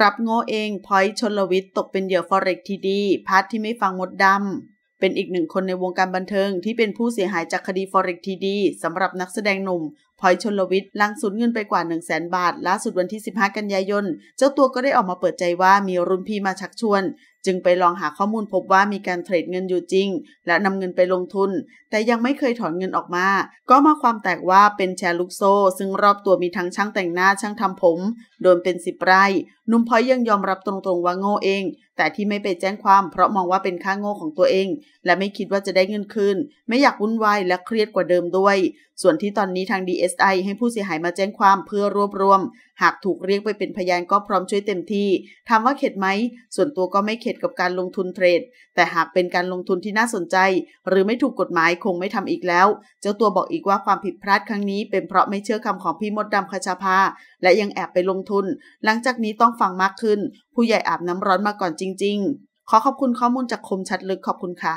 รับโง่เอง พอยชนลวิทย์ตกเป็นเหยื่อฟอเร็กทีดีพัดที่ไม่ฟังมดดำ เป็นอีกหนึ่งคนในวงการบันเทิงที่เป็นผู้เสียหายจากคดีฟอเร็กทีดีสำหรับนักแสดงหนุ่ม พอยชนลวิทย์ลังสูญเงินไปกว่า 1 0 0 0 0แบาท ล่าสุดวันที่ 15 กันยายน เจ้าตัวก็ได้ออกมาเปิดใจว่ามีรุ่นพี่มาชักชวนจึงไปลองหาข้อมูลพบว่ามีการเทรดเงินอยู่จริง และนำเงินไปลงทุน แต่ยังไม่เคยถอนเงินออกมา ก็มาความแตกว่าเป็นแชร์ลูกโซ่ ซึ่งรอบตัวมีทั้งช่างแต่งหน้าช่างทำผม โดนเป็นสิบไร่นุ่มพอยยังยอมรับตรงๆว่าโง่เอง แต่ที่ไม่ไปแจ้งความเพราะมองว่าเป็นค่าโง่ของตัวเองและไม่คิดว่าจะได้เงินคืนไม่อยากวุ่นวายและเครียดกว่าเดิมด้วยส่วนที่ตอนนี้ทาง DSI ให้ผู้เสียหายมาแจ้งความเพื่อรวบรวม หากถูกเรียกไปเป็นพยานก็พร้อมช่วยเต็มที่ถามว่าเข็ดไหมส่วนตัวก็ไม่เข็ดดกับการลงทุนเทรด แต่หากเป็นการลงทุนที่น่าสนใจ หรือไม่ถูกกฎหมายคงไม่ทำอีกแล้ว เจ้าตัวบอกอีกว่าความผิดพลาดครั้งนี้ เป็นเพราะไม่เชื่อคำของพี่มดดำคชาภา และยังแอบไปลงทุน หลังจากนี้ต้องฟังมากขึ้น ผู้ใหญ่อาบน้ำร้อนมาก่อนจริง ๆ ขอขอบคุณข้อมูลจากคมชัดลึก ขอบคุณค่ะ